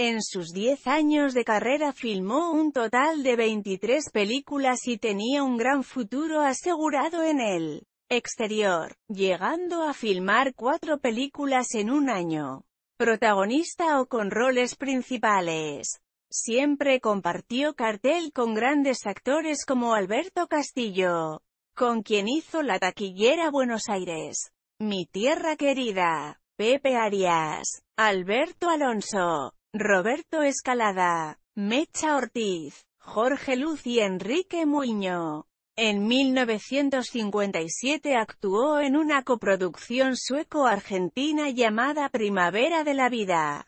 En sus 10 años de carrera filmó un total de 23 películas y tenía un gran futuro asegurado en el exterior, llegando a filmar cuatro películas en un año, protagonista o con roles principales. Siempre compartió cartel con grandes actores como Alberto Castillo, con quien hizo la taquillera Buenos Aires, Mi Tierra Querida, Pepe Arias, Alberto Alonso, Roberto Escalada, Mecha Ortiz, Jorge Luz y Enrique Muño. En 1957 actuó en una coproducción sueco-argentina llamada Primavera de la Vida.